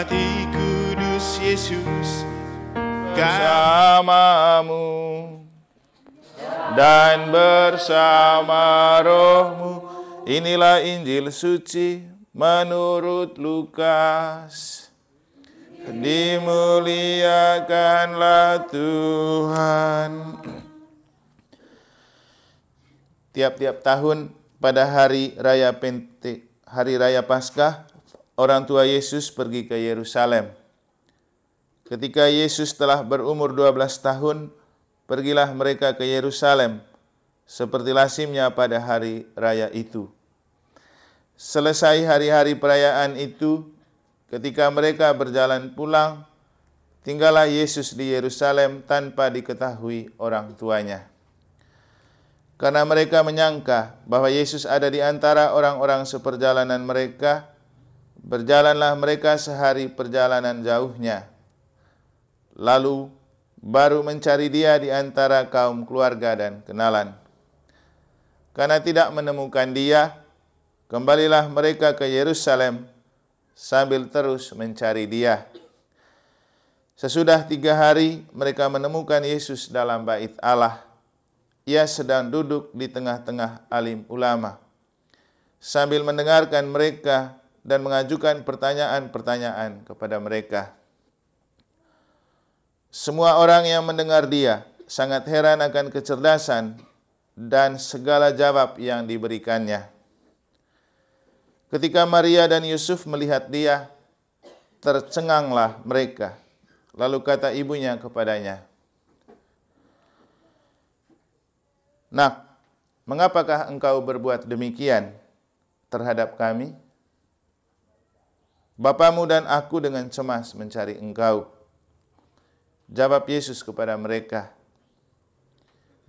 hati kudus Yesus bersamamu dan bersama rohmu inilah Injil suci menurut Lukas dimuliakanlah Tuhan tiap-tiap tahun pada hari raya Pente, hari raya Paskah orang tua Yesus pergi ke Yerusalem. Ketika Yesus telah berumur 12 tahun, pergilah mereka ke Yerusalem, seperti lasimnya pada hari raya itu. Selesai hari-hari perayaan itu, ketika mereka berjalan pulang, tinggallah Yesus di Yerusalem tanpa diketahui orang tuanya. Karena mereka menyangka bahwa Yesus ada di antara orang-orang seperjalanan mereka, Berjalanlah mereka sehari perjalanan jauhnya. Lalu baru mencari dia di antara kaum keluarga dan kenalan. Karena tidak menemukan dia, kembalilah mereka ke Yerusalem sambil terus mencari dia. Sesudah tiga hari mereka menemukan Yesus dalam bait Allah. Ia sedang duduk di tengah-tengah alim ulama. Sambil mendengarkan mereka, dan mengajukan pertanyaan-pertanyaan kepada mereka. Semua orang yang mendengar dia sangat heran akan kecerdasan dan segala jawab yang diberikannya. Ketika Maria dan Yusuf melihat dia, tercenganglah mereka. Lalu kata ibunya kepadanya, "Nak, mengapakah engkau berbuat demikian terhadap kami?" Bapamu dan aku dengan cemas mencari engkau. Jawab Yesus kepada mereka,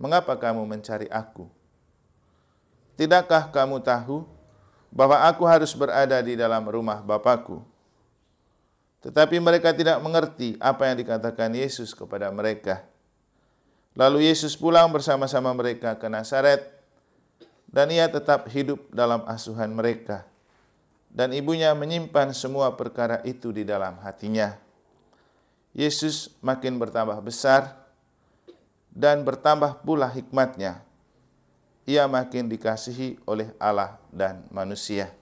Mengapa kamu mencari aku? Tidakkah kamu tahu bahwa aku harus berada di dalam rumah Bapakku? Tetapi mereka tidak mengerti apa yang dikatakan Yesus kepada mereka. Lalu Yesus pulang bersama-sama mereka ke Nazaret, dan ia tetap hidup dalam asuhan mereka dan ibunya menyimpan semua perkara itu di dalam hatinya. Yesus makin bertambah besar dan bertambah pula hikmatnya. Ia makin dikasihi oleh Allah dan manusia.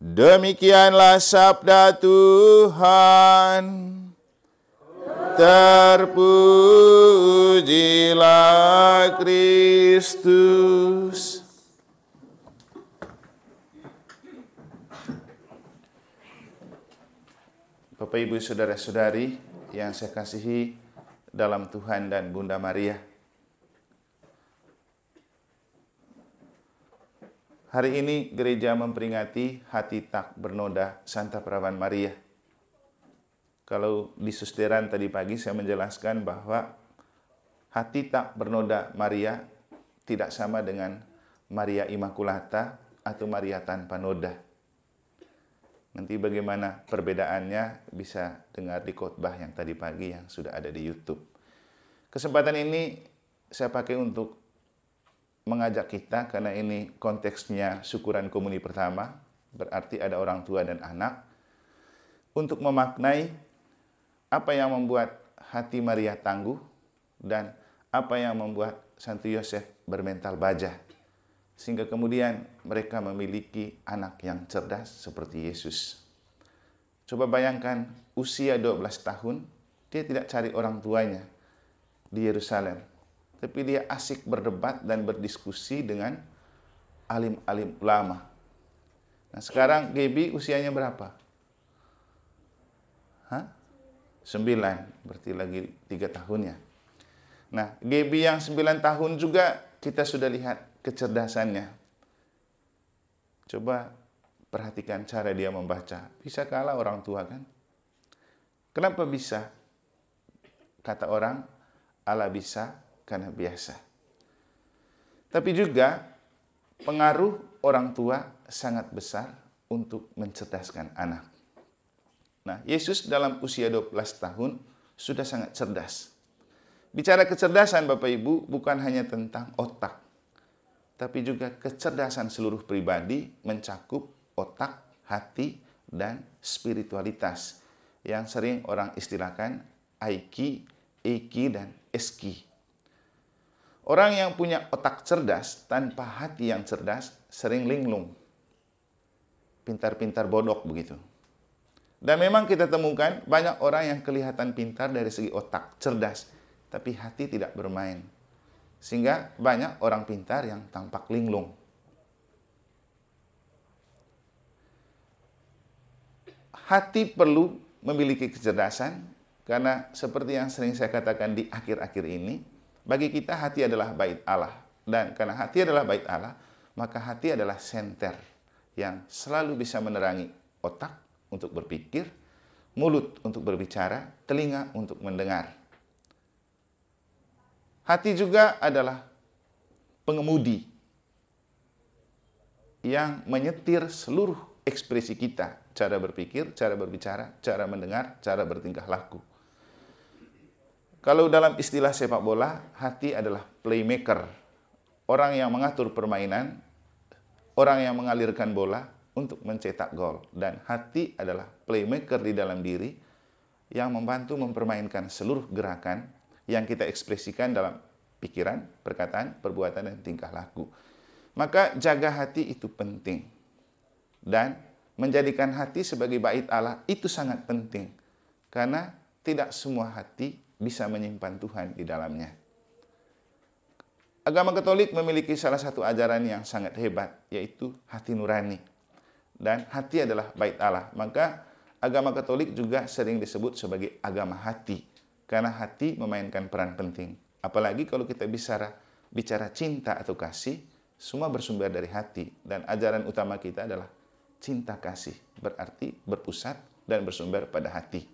Demikianlah sabda Tuhan terpujilah Kristus. Bapak, Ibu, Saudara-saudari yang saya kasihi dalam Tuhan dan Bunda Maria. Hari ini gereja memperingati hati tak bernoda Santa Perawan Maria kalau di susteran tadi pagi saya menjelaskan bahwa hati tak bernoda Maria tidak sama dengan Maria Immaculata atau Maria tanpa noda. Nanti bagaimana perbedaannya bisa dengar di khotbah yang tadi pagi yang sudah ada di YouTube. Kesempatan ini saya pakai untuk mengajak kita karena ini konteksnya syukuran komuni pertama, berarti ada orang tua dan anak untuk memaknai apa yang membuat hati Maria tangguh dan apa yang membuat Santo Yosef bermental baja sehingga kemudian mereka memiliki anak yang cerdas seperti Yesus. Coba bayangkan usia 12 tahun dia tidak cari orang tuanya di Yerusalem, tapi dia asik berdebat dan berdiskusi dengan alim-alim ulama. Nah, sekarang Gebi usianya berapa? 9, berarti lagi tiga tahun ya. Nah, GB yang 9 tahun juga kita sudah lihat kecerdasannya. Coba perhatikan cara dia membaca. Bisa kalah orang tua kan? Kenapa bisa? Kata orang, ala bisa karena biasa. Tapi juga pengaruh orang tua sangat besar untuk mencerdaskan anak. Nah, Yesus dalam usia 12 tahun sudah sangat cerdas. Bicara kecerdasan Bapak Ibu bukan hanya tentang otak, tapi juga kecerdasan seluruh pribadi mencakup otak, hati, dan spiritualitas yang sering orang istilahkan IQ, EQ, dan SQ. Orang yang punya otak cerdas tanpa hati yang cerdas sering linglung. Pintar-pintar bodoh begitu. Dan memang kita temukan banyak orang yang kelihatan pintar dari segi otak, cerdas, tapi hati tidak bermain. Sehingga banyak orang pintar yang tampak linglung. Hati perlu memiliki kecerdasan karena seperti yang sering saya katakan di akhir-akhir ini, bagi kita hati adalah bait Allah dan karena hati adalah bait Allah, maka hati adalah senter yang selalu bisa menerangi otak untuk berpikir, mulut untuk berbicara, telinga untuk mendengar. Hati juga adalah pengemudi yang menyetir seluruh ekspresi kita, cara berpikir, cara berbicara, cara mendengar, cara bertingkah laku. Kalau dalam istilah sepak bola, hati adalah playmaker, orang yang mengatur permainan, orang yang mengalirkan bola, untuk mencetak gol dan hati adalah playmaker di dalam diri yang membantu mempermainkan seluruh gerakan yang kita ekspresikan dalam pikiran, perkataan, perbuatan dan tingkah laku. Maka jaga hati itu penting. Dan menjadikan hati sebagai bait Allah itu sangat penting karena tidak semua hati bisa menyimpan Tuhan di dalamnya. Agama Katolik memiliki salah satu ajaran yang sangat hebat, yaitu hati nurani dan hati adalah bait Allah. Maka agama Katolik juga sering disebut sebagai agama hati karena hati memainkan peran penting. Apalagi kalau kita bicara bicara cinta atau kasih, semua bersumber dari hati dan ajaran utama kita adalah cinta kasih, berarti berpusat dan bersumber pada hati.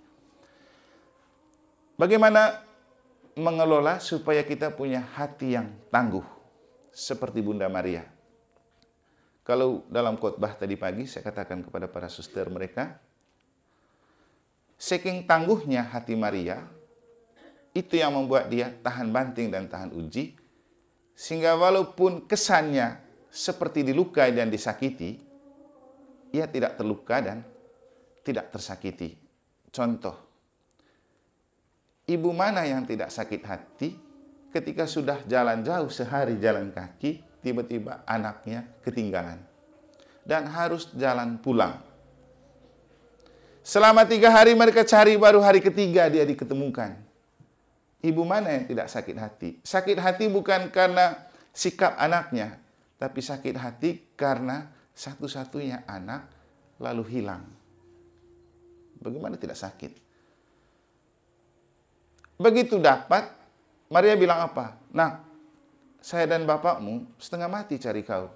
Bagaimana mengelola supaya kita punya hati yang tangguh seperti Bunda Maria kalau dalam khotbah tadi pagi saya katakan kepada para suster mereka, saking tangguhnya hati Maria, itu yang membuat dia tahan banting dan tahan uji, sehingga walaupun kesannya seperti dilukai dan disakiti, ia tidak terluka dan tidak tersakiti. Contoh, ibu mana yang tidak sakit hati ketika sudah jalan jauh sehari jalan kaki, tiba-tiba anaknya ketinggalan dan harus jalan pulang. Selama tiga hari mereka cari, baru hari ketiga dia diketemukan. Ibu mana yang tidak sakit hati? Sakit hati bukan karena sikap anaknya, tapi sakit hati karena satu-satunya anak lalu hilang. Bagaimana tidak sakit? Begitu dapat, Maria bilang apa? Nah, saya dan bapakmu setengah mati cari kau.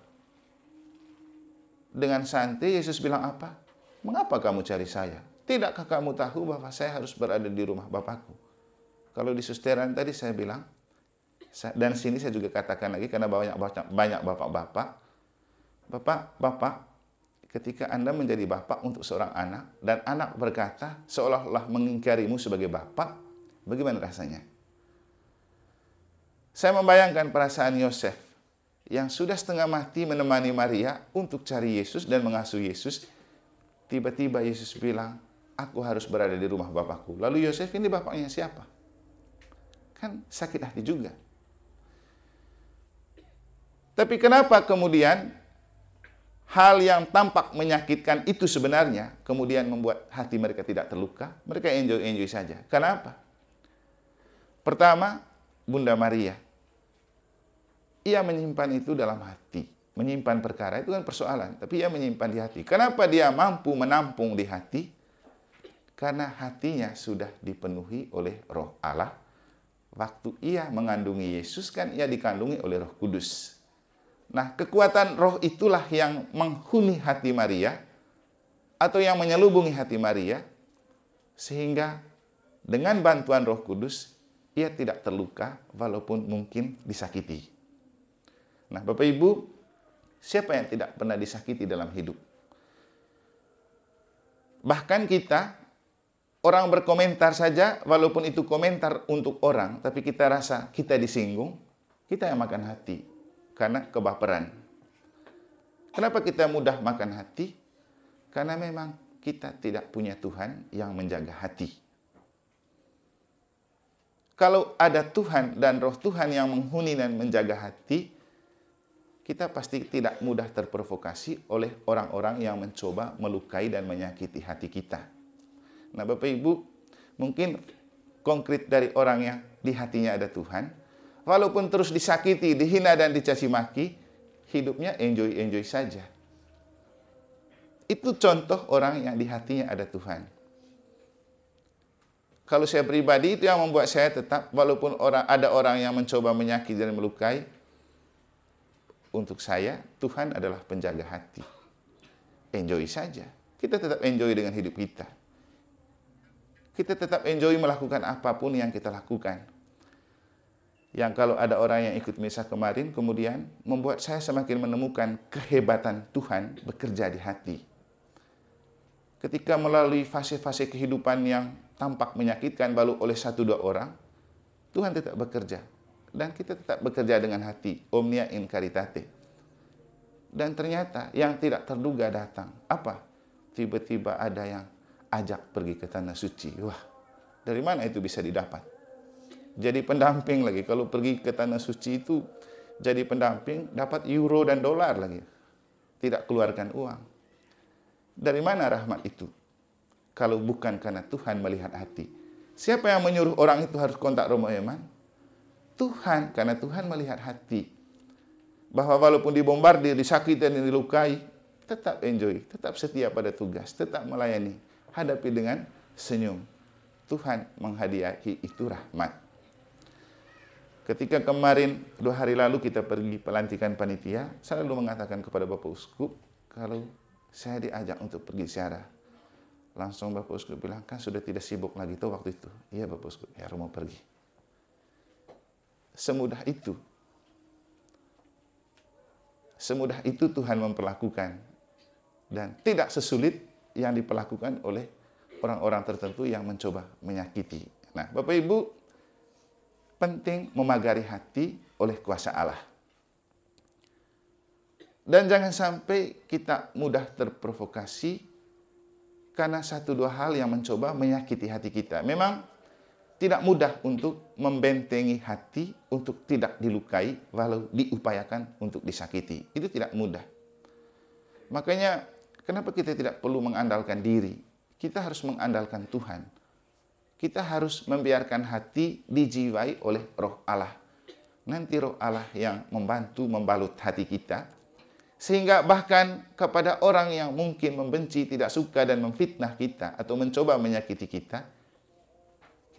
Dengan santai Yesus bilang apa? Mengapa kamu cari saya? Tidakkah kamu tahu bahwa saya harus berada di rumah Bapakku? Kalau di susteran tadi saya bilang, dan sini saya juga katakan lagi karena banyak banyak bapak-bapak, bapak-bapak, ketika Anda menjadi bapak untuk seorang anak dan anak berkata seolah-olah mengingkarimu sebagai bapak, bagaimana rasanya? Saya membayangkan perasaan Yosef yang sudah setengah mati menemani Maria untuk cari Yesus dan mengasuh Yesus. Tiba-tiba Yesus bilang, aku harus berada di rumah bapakku. Lalu Yosef ini bapaknya siapa? Kan sakit hati juga. Tapi kenapa kemudian hal yang tampak menyakitkan itu sebenarnya kemudian membuat hati mereka tidak terluka? Mereka enjoy-enjoy saja. Kenapa? Pertama, Bunda Maria ia menyimpan itu dalam hati. Menyimpan perkara itu kan persoalan, tapi ia menyimpan di hati. Kenapa dia mampu menampung di hati? Karena hatinya sudah dipenuhi oleh roh Allah. Waktu ia mengandungi Yesus kan ia dikandungi oleh roh kudus. Nah kekuatan roh itulah yang menghuni hati Maria atau yang menyelubungi hati Maria sehingga dengan bantuan roh kudus ia tidak terluka walaupun mungkin disakiti. Nah, Bapak Ibu, siapa yang tidak pernah disakiti dalam hidup? Bahkan kita, orang berkomentar saja, walaupun itu komentar untuk orang, tapi kita rasa kita disinggung, kita yang makan hati karena kebaperan. Kenapa kita mudah makan hati? Karena memang kita tidak punya Tuhan yang menjaga hati. Kalau ada Tuhan dan roh Tuhan yang menghuni dan menjaga hati, kita pasti tidak mudah terprovokasi oleh orang-orang yang mencoba melukai dan menyakiti hati kita. Nah, Bapak Ibu, mungkin konkret dari orang yang di hatinya ada Tuhan, walaupun terus disakiti, dihina dan dicaci maki, hidupnya enjoy-enjoy saja. Itu contoh orang yang di hatinya ada Tuhan. Kalau saya pribadi itu yang membuat saya tetap walaupun ada orang yang mencoba menyakiti dan melukai, untuk saya Tuhan adalah penjaga hati. Enjoy saja. Kita tetap enjoy dengan hidup kita. Kita tetap enjoy melakukan apapun yang kita lakukan. Yang kalau ada orang yang ikut misa kemarin kemudian membuat saya semakin menemukan kehebatan Tuhan bekerja di hati. Ketika melalui fase-fase kehidupan yang tampak menyakitkan baru oleh satu dua orang, Tuhan tetap bekerja dan kita tetap bekerja dengan hati omnia in caritate dan ternyata yang tidak terduga datang apa tiba-tiba ada yang ajak pergi ke tanah suci wah dari mana itu bisa didapat jadi pendamping lagi kalau pergi ke tanah suci itu jadi pendamping dapat euro dan dolar lagi tidak keluarkan uang dari mana rahmat itu kalau bukan karena Tuhan melihat hati siapa yang menyuruh orang itu harus kontak Romo Eman Tuhan karena Tuhan melihat hati. Bahwa walaupun dibombardir, disakiti dan dilukai, tetap enjoy, tetap setia pada tugas, tetap melayani. Hadapi dengan senyum. Tuhan menghadiahi itu rahmat. Ketika kemarin dua hari lalu kita pergi pelantikan panitia, saya lalu mengatakan kepada Bapak Uskup, kalau saya diajak untuk pergi siarah, langsung Bapak Uskup bilang, kan sudah tidak sibuk lagi itu waktu itu. Iya Bapak Uskup, ya rumah pergi semudah itu. Semudah itu Tuhan memperlakukan. Dan tidak sesulit yang diperlakukan oleh orang-orang tertentu yang mencoba menyakiti. Nah, Bapak Ibu, penting memagari hati oleh kuasa Allah. Dan jangan sampai kita mudah terprovokasi karena satu dua hal yang mencoba menyakiti hati kita. Memang tidak mudah untuk membentengi hati untuk tidak dilukai walau diupayakan untuk disakiti. Itu tidak mudah. Makanya kenapa kita tidak perlu mengandalkan diri? Kita harus mengandalkan Tuhan. Kita harus membiarkan hati dijiwai oleh roh Allah. Nanti roh Allah yang membantu membalut hati kita. Sehingga bahkan kepada orang yang mungkin membenci, tidak suka, dan memfitnah kita atau mencoba menyakiti kita,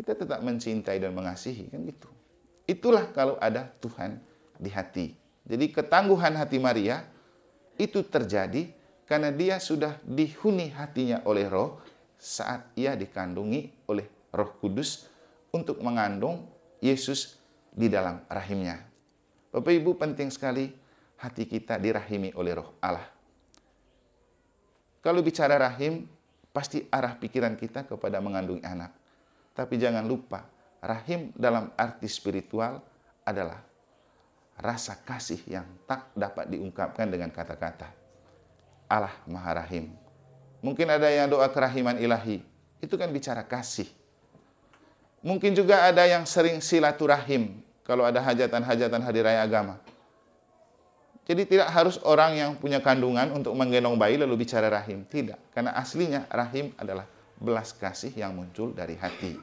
kita tetap mencintai dan mengasihi kan gitu. Itulah kalau ada Tuhan di hati. Jadi ketangguhan hati Maria itu terjadi karena dia sudah dihuni hatinya oleh Roh saat ia dikandungi oleh Roh Kudus untuk mengandung Yesus di dalam rahimnya. Bapak Ibu penting sekali hati kita dirahimi oleh Roh Allah. Kalau bicara rahim, pasti arah pikiran kita kepada mengandung anak tapi jangan lupa, rahim dalam arti spiritual adalah rasa kasih yang tak dapat diungkapkan dengan kata-kata. Allah Maha Rahim. Mungkin ada yang doa kerahiman ilahi, itu kan bicara kasih. Mungkin juga ada yang sering silaturahim kalau ada hajatan-hajatan hari raya agama. Jadi tidak harus orang yang punya kandungan untuk menggendong bayi lalu bicara rahim. Tidak, karena aslinya rahim adalah belas kasih yang muncul dari hati.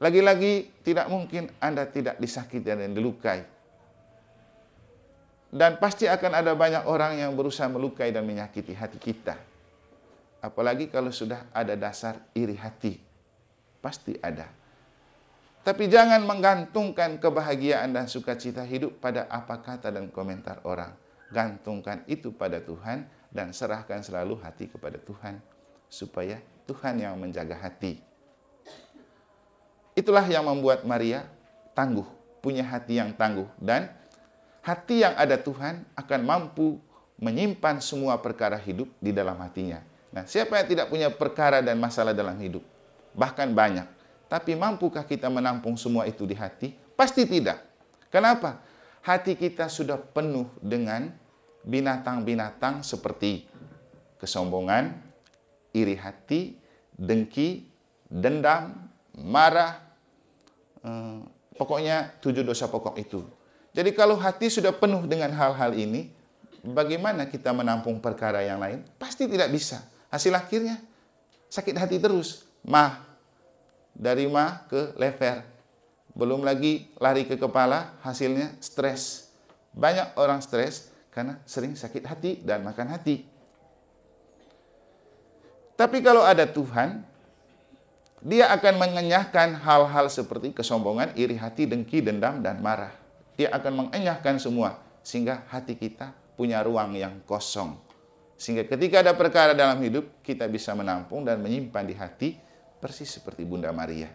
Lagi-lagi tidak mungkin Anda tidak disakiti dan dilukai. Dan pasti akan ada banyak orang yang berusaha melukai dan menyakiti hati kita. Apalagi kalau sudah ada dasar iri hati. Pasti ada. Tapi jangan menggantungkan kebahagiaan dan sukacita hidup pada apa kata dan komentar orang. Gantungkan itu pada Tuhan dan serahkan selalu hati kepada Tuhan supaya Tuhan yang menjaga hati. Itulah yang membuat Maria tangguh, punya hati yang tangguh dan hati yang ada Tuhan akan mampu menyimpan semua perkara hidup di dalam hatinya. Nah, siapa yang tidak punya perkara dan masalah dalam hidup? Bahkan banyak. Tapi mampukah kita menampung semua itu di hati? Pasti tidak. Kenapa? Hati kita sudah penuh dengan binatang-binatang seperti kesombongan, iri hati, dengki, dendam, marah, eh, pokoknya tujuh dosa pokok itu. Jadi kalau hati sudah penuh dengan hal-hal ini, bagaimana kita menampung perkara yang lain? Pasti tidak bisa. Hasil akhirnya sakit hati terus. Mah dari mah ke lever. Belum lagi lari ke kepala, hasilnya stres. Banyak orang stres karena sering sakit hati dan makan hati. Tapi kalau ada Tuhan, dia akan mengenyahkan hal-hal seperti kesombongan, iri hati, dengki, dendam, dan marah. Dia akan mengenyahkan semua, sehingga hati kita punya ruang yang kosong. Sehingga ketika ada perkara dalam hidup, kita bisa menampung dan menyimpan di hati, persis seperti Bunda Maria.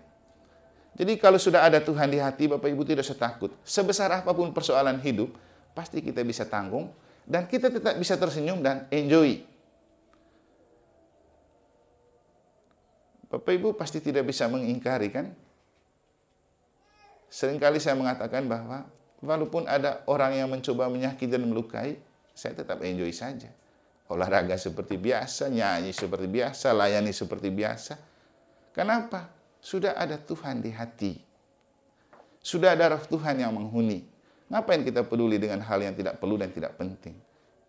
Jadi kalau sudah ada Tuhan di hati, Bapak Ibu tidak usah takut. Sebesar apapun persoalan hidup, pasti kita bisa tanggung dan kita tetap bisa tersenyum dan enjoy. Bapak Ibu pasti tidak bisa mengingkari kan? Seringkali saya mengatakan bahwa walaupun ada orang yang mencoba menyakiti dan melukai, saya tetap enjoy saja. Olahraga seperti biasa, nyanyi seperti biasa, layani seperti biasa. Kenapa? Sudah ada Tuhan di hati. Sudah ada roh Tuhan yang menghuni. Ngapain kita peduli dengan hal yang tidak perlu dan tidak penting?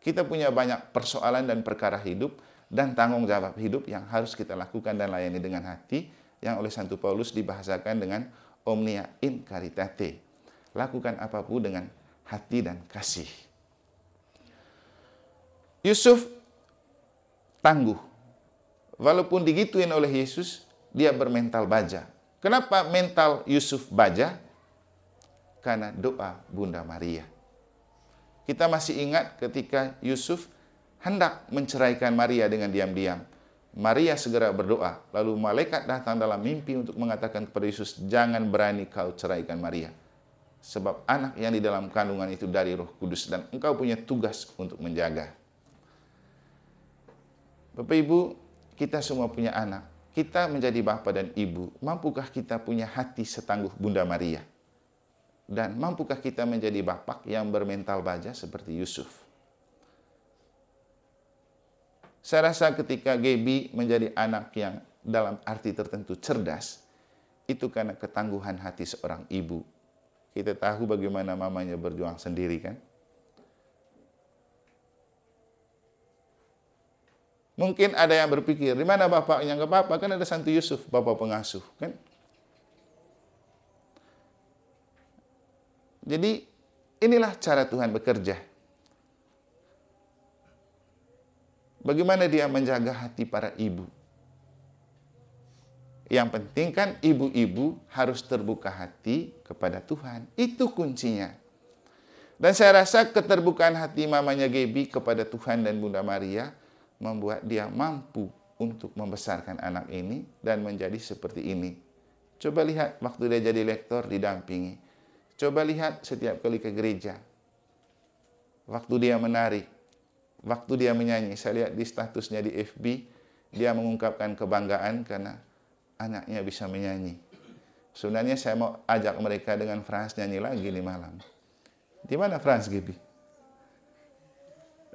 Kita punya banyak persoalan dan perkara hidup dan tanggung jawab hidup yang harus kita lakukan dan layani dengan hati yang oleh Santo Paulus dibahasakan dengan omnia in caritate. Lakukan apapun dengan hati dan kasih. Yusuf tangguh. Walaupun digituin oleh Yesus, dia bermental baja. Kenapa mental Yusuf baja? karena doa Bunda Maria. Kita masih ingat ketika Yusuf hendak menceraikan Maria dengan diam-diam. Maria segera berdoa, lalu malaikat datang dalam mimpi untuk mengatakan kepada Yesus, "Jangan berani kau ceraikan Maria, sebab anak yang di dalam kandungan itu dari Roh Kudus dan engkau punya tugas untuk menjaga." Bapak Ibu, kita semua punya anak. Kita menjadi bapak dan ibu, mampukah kita punya hati setangguh Bunda Maria? Dan mampukah kita menjadi bapak yang bermental baja seperti Yusuf? Saya rasa ketika Gebi menjadi anak yang dalam arti tertentu cerdas, itu karena ketangguhan hati seorang ibu. Kita tahu bagaimana mamanya berjuang sendiri kan? Mungkin ada yang berpikir, di mana bapaknya? Enggak apa-apa, kan ada Santo Yusuf, bapak pengasuh, kan? Jadi inilah cara Tuhan bekerja. Bagaimana dia menjaga hati para ibu? Yang penting kan ibu-ibu harus terbuka hati kepada Tuhan. Itu kuncinya. Dan saya rasa keterbukaan hati mamanya Gebi kepada Tuhan dan Bunda Maria membuat dia mampu untuk membesarkan anak ini dan menjadi seperti ini. Coba lihat waktu dia jadi lektor didampingi. Coba lihat setiap kali ke gereja. Waktu dia menari, waktu dia menyanyi, saya lihat di statusnya di FB, dia mengungkapkan kebanggaan karena anaknya bisa menyanyi. Sebenarnya saya mau ajak mereka dengan Frans nyanyi lagi di malam. Di mana Frans Gibi?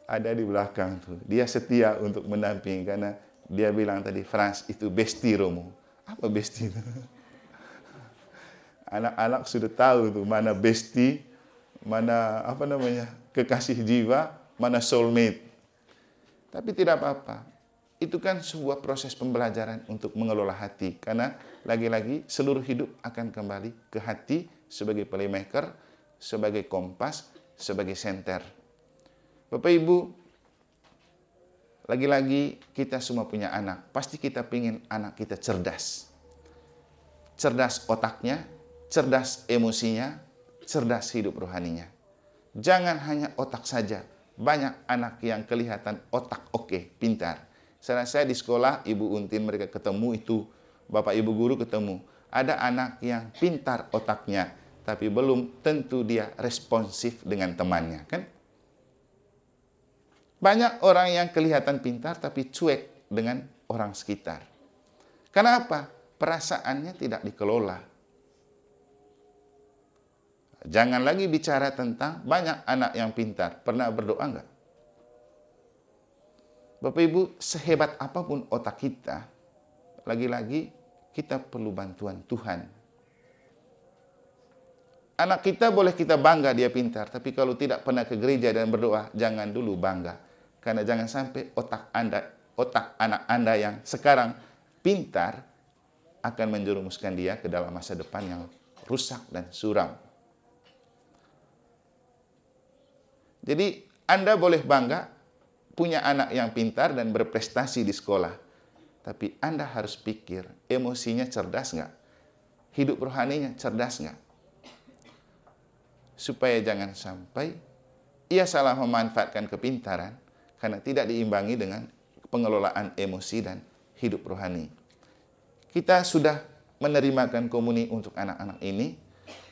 Ada di belakang tuh. Dia setia untuk mendampingi karena dia bilang tadi Frans itu besti Romo. Apa besti itu? Anak-anak sudah tahu tuh mana besti, mana apa namanya kekasih jiwa, mana soulmate. Tapi tidak apa-apa. Itu kan sebuah proses pembelajaran untuk mengelola hati. Karena lagi-lagi seluruh hidup akan kembali ke hati sebagai playmaker, sebagai kompas, sebagai senter. Bapak Ibu, lagi-lagi kita semua punya anak. Pasti kita pingin anak kita cerdas. Cerdas otaknya, cerdas emosinya, cerdas hidup rohaninya. Jangan hanya otak saja. Banyak anak yang kelihatan otak oke, okay, pintar. Saya, saya di sekolah, Ibu Untin mereka ketemu itu, Bapak Ibu guru ketemu. Ada anak yang pintar otaknya, tapi belum tentu dia responsif dengan temannya, kan? Banyak orang yang kelihatan pintar tapi cuek dengan orang sekitar. Kenapa? Perasaannya tidak dikelola Jangan iya. lagi bicara tentang banyak anak yang pintar. Pernah berdoa enggak? Bapak Ibu, sehebat apapun otak kita, lagi-lagi kita perlu bantuan Tuhan. Anak kita boleh kita bangga dia pintar, tapi kalau tidak pernah ke gereja dan berdoa, jangan dulu bangga. Karena jangan sampai otak Anda, otak anak Anda yang sekarang pintar akan menjerumuskan dia ke dalam masa depan yang rusak dan suram. Jadi Anda boleh bangga punya anak yang pintar dan berprestasi di sekolah. Tapi Anda harus pikir, emosinya cerdas nggak? Hidup rohaninya cerdas nggak? Supaya jangan sampai ia salah memanfaatkan kepintaran karena tidak diimbangi dengan pengelolaan emosi dan hidup rohani. Kita sudah menerimakan komuni untuk anak-anak ini,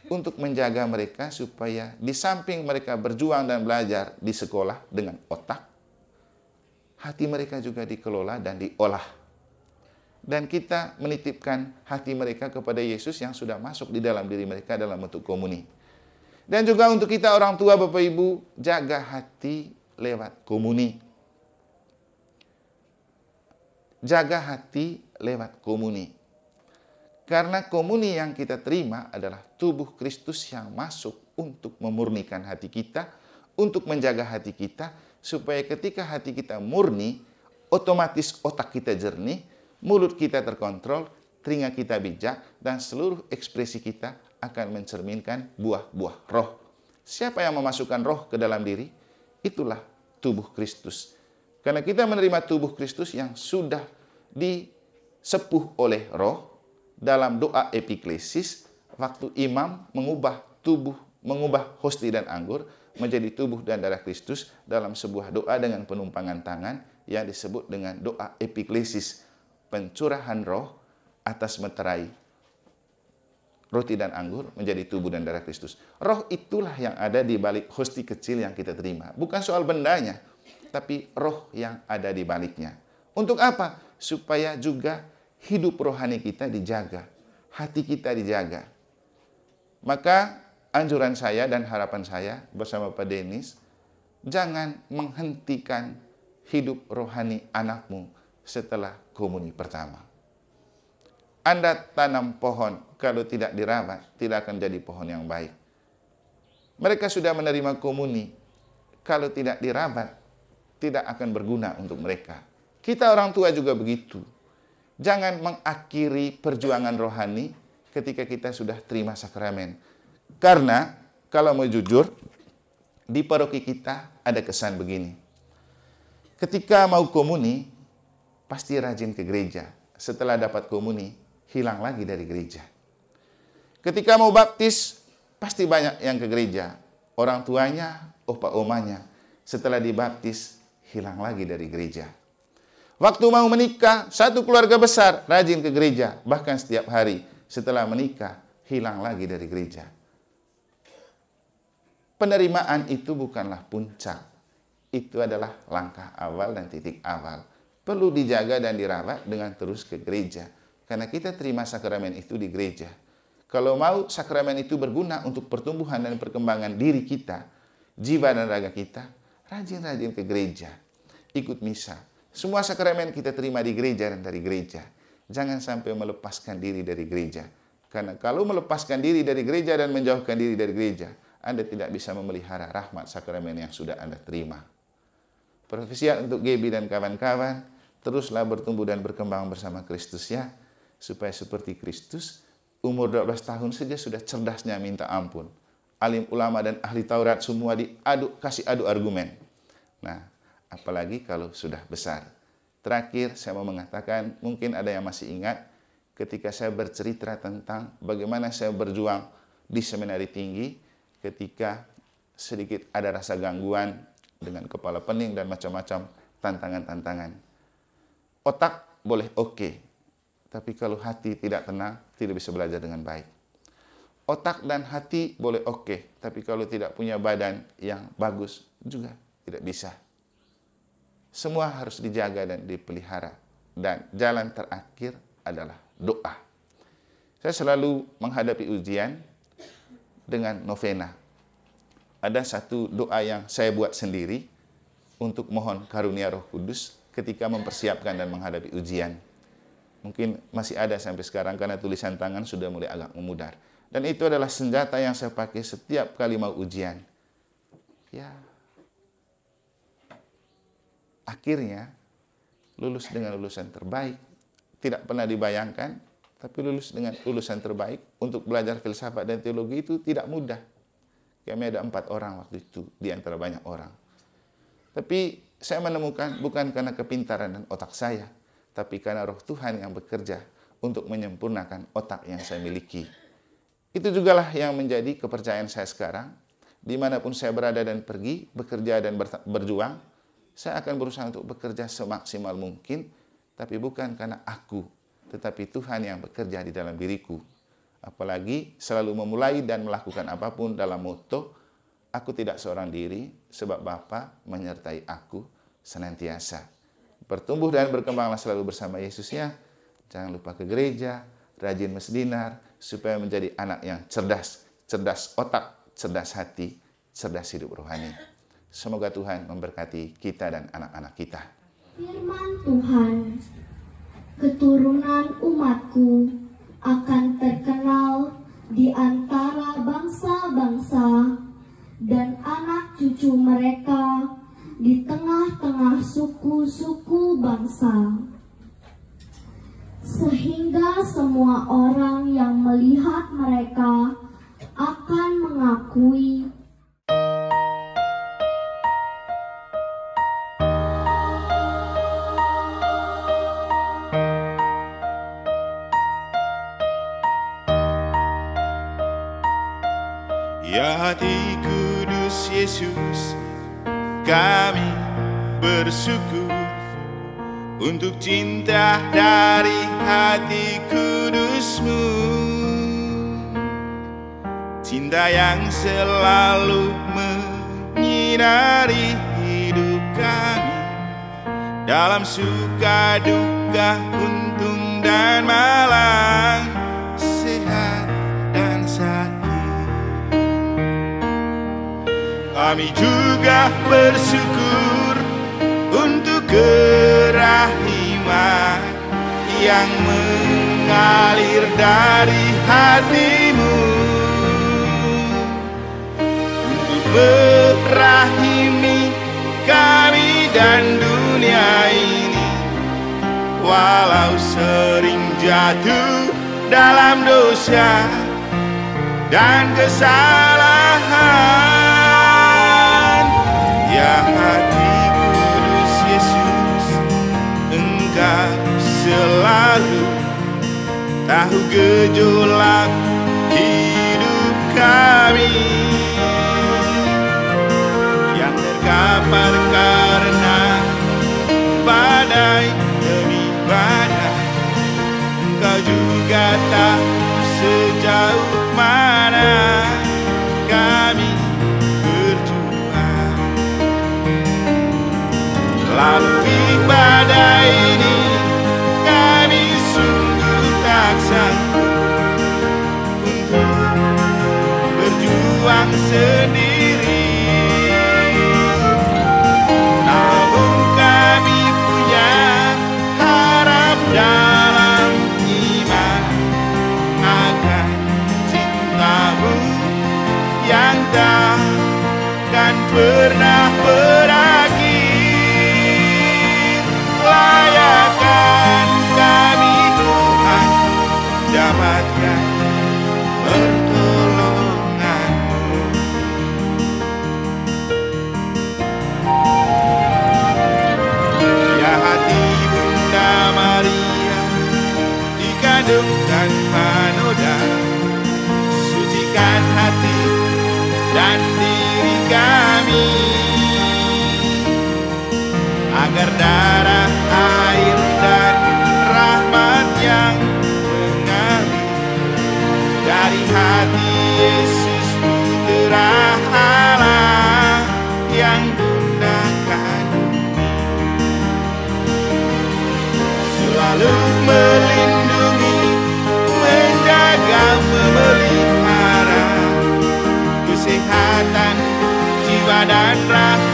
untuk menjaga mereka supaya di samping mereka berjuang dan belajar di sekolah dengan otak, hati mereka juga dikelola dan diolah. Dan kita menitipkan hati mereka kepada Yesus yang sudah masuk di dalam diri mereka dalam bentuk komuni. Dan juga untuk kita orang tua Bapak Ibu, jaga hati lewat komuni. Jaga hati lewat komuni. Karena komuni yang kita terima adalah tubuh Kristus yang masuk untuk memurnikan hati kita, untuk menjaga hati kita, supaya ketika hati kita murni, otomatis otak kita jernih, mulut kita terkontrol, telinga kita bijak, dan seluruh ekspresi kita akan mencerminkan buah-buah roh. Siapa yang memasukkan roh ke dalam diri? Itulah tubuh Kristus. Karena kita menerima tubuh Kristus yang sudah disepuh oleh roh, dalam doa epiklesis waktu imam mengubah tubuh, mengubah hosti dan anggur menjadi tubuh dan darah Kristus dalam sebuah doa dengan penumpangan tangan yang disebut dengan doa epiklesis, pencurahan roh atas meterai roti dan anggur menjadi tubuh dan darah Kristus. Roh itulah yang ada di balik hosti kecil yang kita terima. Bukan soal bendanya, tapi roh yang ada di baliknya. Untuk apa? Supaya juga hidup rohani kita dijaga, hati kita dijaga. Maka anjuran saya dan harapan saya bersama Pak Denis, jangan menghentikan hidup rohani anakmu setelah komuni pertama. Anda tanam pohon, kalau tidak dirawat, tidak akan jadi pohon yang baik. Mereka sudah menerima komuni, kalau tidak dirawat, tidak akan berguna untuk mereka. Kita orang tua juga begitu Jangan mengakhiri perjuangan rohani ketika kita sudah terima sakramen. Karena kalau mau jujur, di paroki kita ada kesan begini. Ketika mau komuni, pasti rajin ke gereja. Setelah dapat komuni, hilang lagi dari gereja. Ketika mau baptis, pasti banyak yang ke gereja. Orang tuanya, opa omanya. Setelah dibaptis, hilang lagi dari gereja. Waktu mau menikah, satu keluarga besar rajin ke gereja, bahkan setiap hari. Setelah menikah, hilang lagi dari gereja. Penerimaan itu bukanlah puncak. Itu adalah langkah awal dan titik awal. Perlu dijaga dan dirawat dengan terus ke gereja. Karena kita terima sakramen itu di gereja. Kalau mau sakramen itu berguna untuk pertumbuhan dan perkembangan diri kita, jiwa dan raga kita, rajin-rajin ke gereja, ikut misa, semua sakramen kita terima di gereja dan dari gereja. Jangan sampai melepaskan diri dari gereja. Karena kalau melepaskan diri dari gereja dan menjauhkan diri dari gereja, Anda tidak bisa memelihara rahmat sakramen yang sudah Anda terima. Profesial untuk Gebi dan kawan-kawan, teruslah bertumbuh dan berkembang bersama Kristus ya, supaya seperti Kristus, umur 12 tahun saja sudah cerdasnya minta ampun. Alim ulama dan ahli Taurat semua diaduk kasih adu argumen. Nah, apalagi kalau sudah besar. Terakhir, saya mau mengatakan, mungkin ada yang masih ingat ketika saya bercerita tentang bagaimana saya berjuang di seminari tinggi ketika sedikit ada rasa gangguan dengan kepala pening dan macam-macam tantangan-tantangan. Otak boleh oke, okay, tapi kalau hati tidak tenang, tidak bisa belajar dengan baik. Otak dan hati boleh oke, okay, tapi kalau tidak punya badan yang bagus juga tidak bisa. Semua harus dijaga dan dipelihara. Dan jalan terakhir adalah doa. Saya selalu menghadapi ujian dengan novena. Ada satu doa yang saya buat sendiri untuk mohon karunia Roh Kudus ketika mempersiapkan dan menghadapi ujian. Mungkin masih ada sampai sekarang karena tulisan tangan sudah mulai agak memudar. Dan itu adalah senjata yang saya pakai setiap kali mau ujian. Ya, akhirnya lulus dengan lulusan terbaik. Tidak pernah dibayangkan, tapi lulus dengan lulusan terbaik untuk belajar filsafat dan teologi itu tidak mudah. Kami ada empat orang waktu itu di antara banyak orang. Tapi saya menemukan bukan karena kepintaran dan otak saya, tapi karena roh Tuhan yang bekerja untuk menyempurnakan otak yang saya miliki. Itu jugalah yang menjadi kepercayaan saya sekarang. Dimanapun saya berada dan pergi, bekerja dan berjuang, saya akan berusaha untuk bekerja semaksimal mungkin, tapi bukan karena aku, tetapi Tuhan yang bekerja di dalam diriku. Apalagi selalu memulai dan melakukan apapun dalam moto, aku tidak seorang diri, sebab Bapa menyertai aku senantiasa. Bertumbuh dan berkembanglah selalu bersama Yesus ya. Jangan lupa ke gereja, rajin mesdinar, supaya menjadi anak yang cerdas, cerdas otak, cerdas hati, cerdas hidup rohani. Semoga Tuhan memberkati kita dan anak-anak kita. Firman Tuhan, keturunan umatku akan terkenal di antara bangsa-bangsa dan anak cucu mereka di tengah-tengah suku-suku bangsa. Sehingga semua orang yang melihat mereka akan mengakui hati kudus Yesus Kami bersyukur Untuk cinta dari hati kudusmu Cinta yang selalu menyinari hidup kami Dalam suka duka untung dan malam Kami juga bersyukur untuk kerahiman yang mengalir dari hatimu untuk merahimi kami dan dunia ini walau sering jatuh dalam dosa dan kesalahan tahu gejolak hidup kami yang terkapar karena badai demi badai kau juga tak sejauh mana kami berjuang Lalu badai ini seu. Dari hati Yesus putra Allah yang gunakan Selalu melindungi, menjaga, memelihara Kesehatan jiwa dan raga.